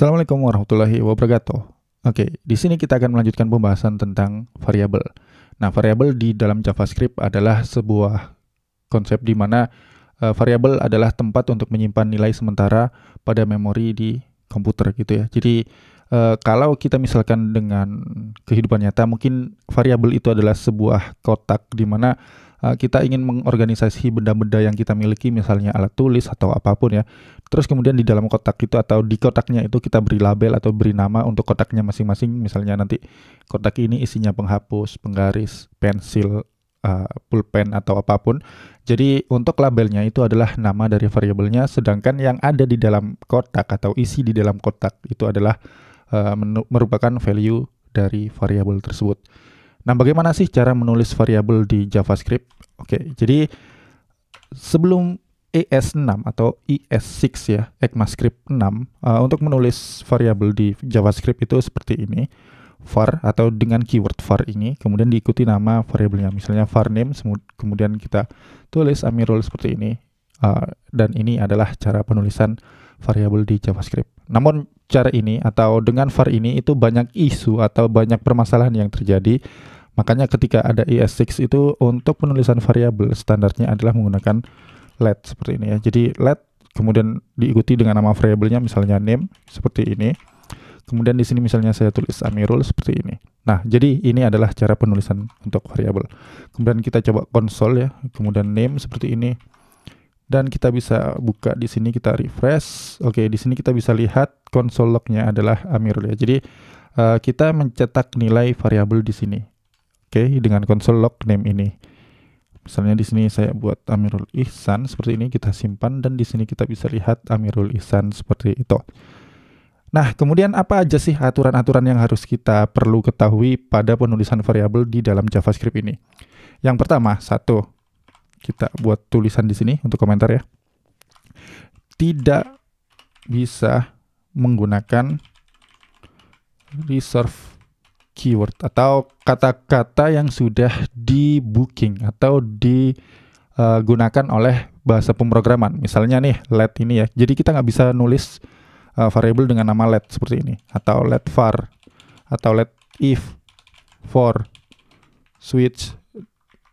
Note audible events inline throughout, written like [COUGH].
Assalamualaikum warahmatullahi wabarakatuh. Oke, di sini kita akan melanjutkan pembahasan tentang variabel. Nah, variabel di dalam JavaScript adalah sebuah konsep di mana uh, variabel adalah tempat untuk menyimpan nilai sementara pada memori di komputer gitu ya. Jadi uh, kalau kita misalkan dengan kehidupan nyata, mungkin variabel itu adalah sebuah kotak di mana Eh, kita ingin mengorganisasi benda-benda yang kita miliki misalnya alat tulis atau apapun ya terus kemudian di dalam kotak itu atau di kotaknya itu kita beri label atau beri nama untuk kotaknya masing-masing misalnya nanti kotak ini isinya penghapus penggaris pensil uh, pulpen atau apapun. Jadi untuk labelnya itu adalah nama dari variabelnya, sedangkan yang ada di dalam kotak atau isi di dalam kotak itu adalah eh, merupakan value dari variabel tersebut. Nah, bagaimana sih cara menulis variabel di JavaScript? Oke, jadi sebelum ES6 atau ES6 ya, ECMAScript 6, uh, eh, untuk menulis variabel di JavaScript itu seperti ini, var atau dengan keyword var ini, kemudian diikuti nama variabelnya, misalnya var name, kemudian kita tulis Amirul seperti ini, uh, dan ini adalah cara penulisan variabel di JavaScript. Namun cara ini atau dengan var ini itu banyak isu atau banyak permasalahan yang terjadi Makanya ketika ada ES6 itu untuk penulisan variabel standarnya adalah menggunakan let seperti ini ya. Jadi let kemudian diikuti dengan nama variabelnya misalnya name seperti ini. Kemudian di sini misalnya saya tulis Amirul seperti ini. Nah, jadi ini adalah cara penulisan untuk variabel. Kemudian kita coba konsol ya, kemudian name seperti ini. Dan kita bisa buka di sini kita refresh. Oke, di sini kita bisa lihat konsol lognya adalah Amirul ya. Jadi eh, kita mencetak nilai variabel di sini. Oke, okay, dengan konsol log name ini. Misalnya di sini saya buat Amirul Ihsan seperti ini kita simpan dan di sini kita bisa lihat Amirul Ihsan seperti itu. Nah, kemudian apa aja sih aturan-aturan yang harus kita perlu ketahui pada penulisan variabel di dalam JavaScript ini? Yang pertama, satu, kita buat tulisan di sini untuk komentar ya. Tidak bisa menggunakan reserve keyword atau kata-kata yang sudah di booking e, atau digunakan oleh bahasa pemrograman. Misalnya nih let ini ya. Jadi kita nggak bisa nulis uh, variable dengan nama let seperti ini atau let var atau let if for switch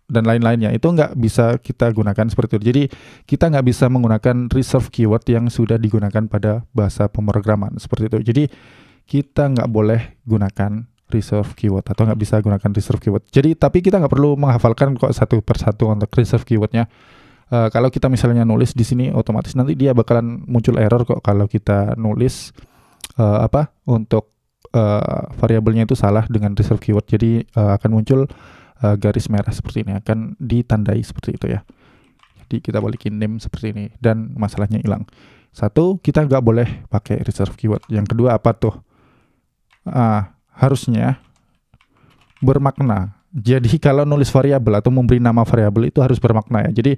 dan lain-lainnya itu nggak bisa kita gunakan seperti itu. Jadi kita nggak bisa menggunakan reserve keyword yang sudah digunakan pada bahasa pemrograman seperti itu. Jadi kita nggak boleh gunakan reserve keyword atau nggak bisa gunakan reserve keyword. Jadi tapi kita nggak perlu menghafalkan kok satu persatu untuk reserve keywordnya. Uh, kalau kita misalnya nulis di sini otomatis nanti dia bakalan muncul error kok kalau kita nulis uh, apa untuk uh, variabelnya itu salah dengan reserve keyword. Jadi uh, akan muncul uh, garis merah seperti ini akan ditandai seperti itu ya. Jadi kita balikin name seperti ini dan masalahnya hilang. Satu kita nggak boleh pakai reserve keyword. Yang kedua apa tuh? Ah, harusnya bermakna. Jadi [LAUGHS] kalau nulis variabel atau memberi nama variabel itu harus bermakna ya. Jadi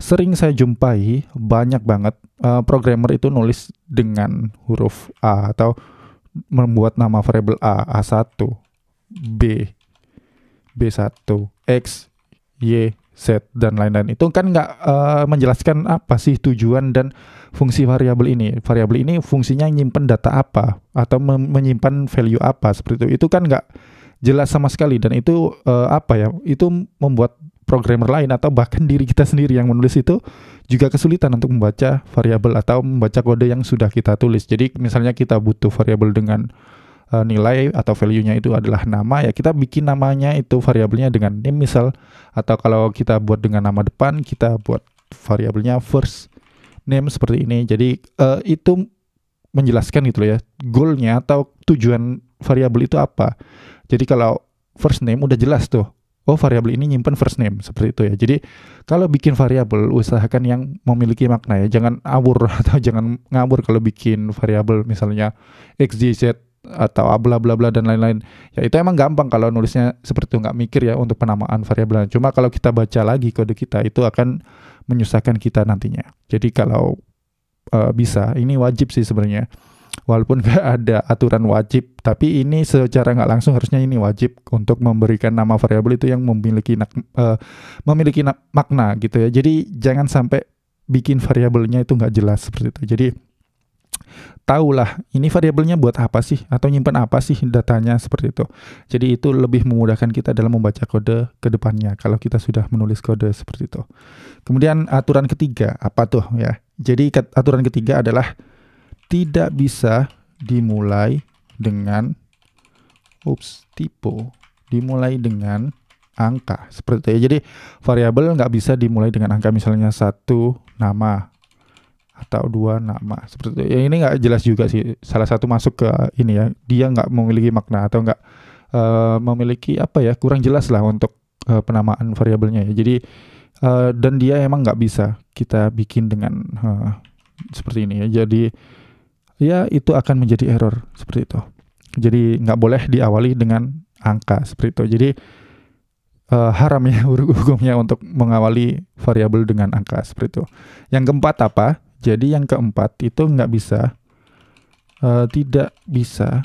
sering saya jumpai banyak banget uh, programmer itu nulis dengan huruf A atau membuat nama variabel A, A1, B, B1, X, Y, set dan lain-lain itu kan nggak uh, menjelaskan apa sih tujuan dan fungsi variabel ini. Variabel ini fungsinya nyimpen data apa atau menyimpan value apa seperti itu. Itu kan nggak jelas sama sekali dan itu uh, apa ya? Itu membuat programmer lain atau bahkan diri kita sendiri yang menulis itu juga kesulitan untuk membaca variabel atau membaca kode yang sudah kita tulis. Jadi misalnya kita butuh variabel dengan uh, nilai atau value-nya itu adalah nama ya kita bikin namanya itu variabelnya dengan name misal atau kalau kita buat dengan nama depan kita buat variabelnya first name seperti ini jadi uh, itu menjelaskan gitu ya goalnya atau tujuan variabel itu apa jadi kalau first name udah jelas tuh oh variabel ini nyimpan first name seperti itu ya. Jadi kalau bikin variabel usahakan yang memiliki makna ya. Jangan awur [LAUGHS] atau jangan ngabur kalau bikin variabel misalnya x, y, z atau abla ah, bla bla dan lain-lain ya itu emang gampang kalau nulisnya seperti itu nggak mikir ya untuk penamaan variabelnya cuma kalau kita baca lagi kode kita itu akan menyusahkan kita nantinya jadi kalau uh, bisa ini wajib sih sebenarnya walaupun [LAUGHS] nggak ada aturan wajib tapi ini secara nggak langsung harusnya ini wajib untuk memberikan nama variabel itu yang memiliki nak, uh, memiliki nak, makna gitu ya jadi jangan sampai bikin variabelnya itu nggak jelas seperti itu jadi tahulah ini variabelnya buat apa sih atau nyimpan apa sih datanya seperti itu. Jadi itu lebih memudahkan kita dalam membaca kode ke depannya kalau kita sudah menulis kode seperti itu. Kemudian aturan ketiga apa tuh ya? Jadi aturan ketiga adalah tidak bisa dimulai dengan ups typo dimulai dengan angka seperti itu ya. Jadi variabel nggak bisa dimulai dengan angka misalnya satu nama atau dua nama seperti itu. Ya ini nggak jelas juga sih. Salah satu masuk ke ini ya, dia nggak memiliki makna atau nggak uh, memiliki apa ya kurang jelas lah untuk uh, penamaan variabelnya ya. Jadi uh, dan dia emang nggak bisa kita bikin dengan uh, seperti ini ya. Jadi ya itu akan menjadi error seperti itu. Jadi nggak boleh diawali dengan angka seperti itu. Jadi uh, haram ya [LAUGHS] hukumnya untuk mengawali variabel dengan angka seperti itu. Yang keempat apa? Jadi yang keempat itu nggak bisa, uh, tidak bisa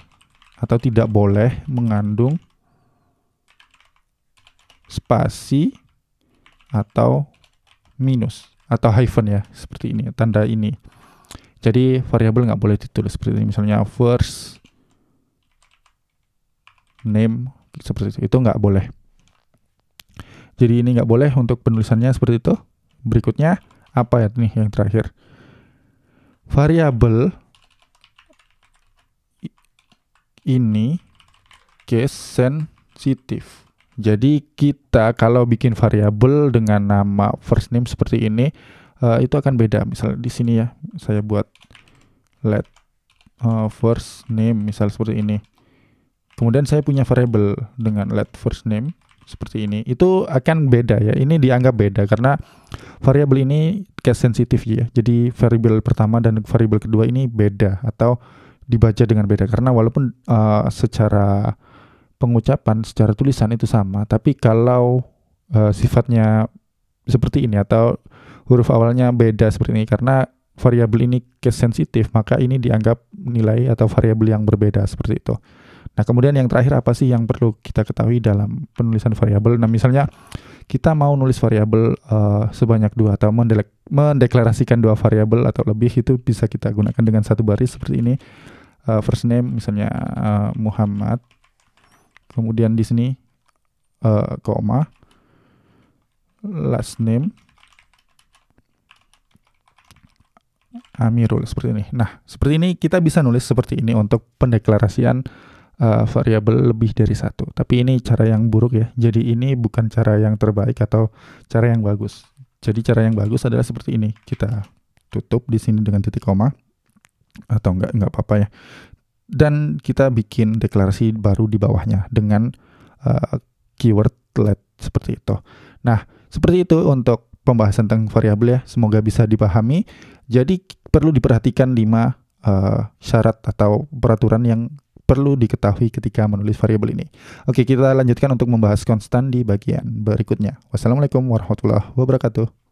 atau tidak boleh mengandung spasi atau minus atau hyphen ya seperti ini tanda ini. Jadi variabel nggak boleh ditulis seperti ini. Misalnya first name seperti itu itu nggak boleh. Jadi ini nggak boleh untuk penulisannya seperti itu. Berikutnya apa ya nih yang terakhir? variabel ini case sensitif. Jadi kita kalau bikin variabel dengan nama first name seperti ini uh, itu akan beda. Misal di sini ya, saya buat let uh, first name misal seperti ini. Kemudian saya punya variabel dengan let first name seperti ini itu akan beda ya ini dianggap beda karena variabel ini case sensitif ya jadi variabel pertama dan variabel kedua ini beda atau dibaca dengan beda karena walaupun uh, secara pengucapan secara tulisan itu sama tapi kalau uh, sifatnya seperti ini atau huruf awalnya beda seperti ini karena variabel ini case sensitif maka ini dianggap nilai atau variabel yang berbeda seperti itu. Nah, kemudian yang terakhir apa sih yang perlu kita ketahui dalam penulisan variabel? Nah, misalnya kita mau nulis variabel uh, sebanyak dua atau mendek mendeklarasikan dua variabel atau lebih itu bisa kita gunakan dengan satu baris seperti ini. Uh, first name misalnya uh, Muhammad. Kemudian di sini uh, koma last name Amirul seperti ini. Nah, seperti ini kita bisa nulis seperti ini untuk pendeklarasian uh, variabel lebih dari satu. Tapi ini cara yang buruk ya. Jadi ini bukan cara yang terbaik atau cara yang bagus. Jadi cara yang bagus adalah seperti ini. Kita tutup di sini dengan titik koma atau enggak enggak apa-apa ya. Dan kita bikin deklarasi baru di bawahnya dengan uh, keyword let seperti itu. Nah, seperti itu untuk pembahasan tentang variabel ya. Semoga bisa dipahami. Jadi perlu diperhatikan 5 uh, eh, syarat atau peraturan yang perlu diketahui ketika menulis variabel ini. Oke, kita lanjutkan untuk membahas konstan di bagian berikutnya. Wassalamualaikum warahmatullahi wabarakatuh.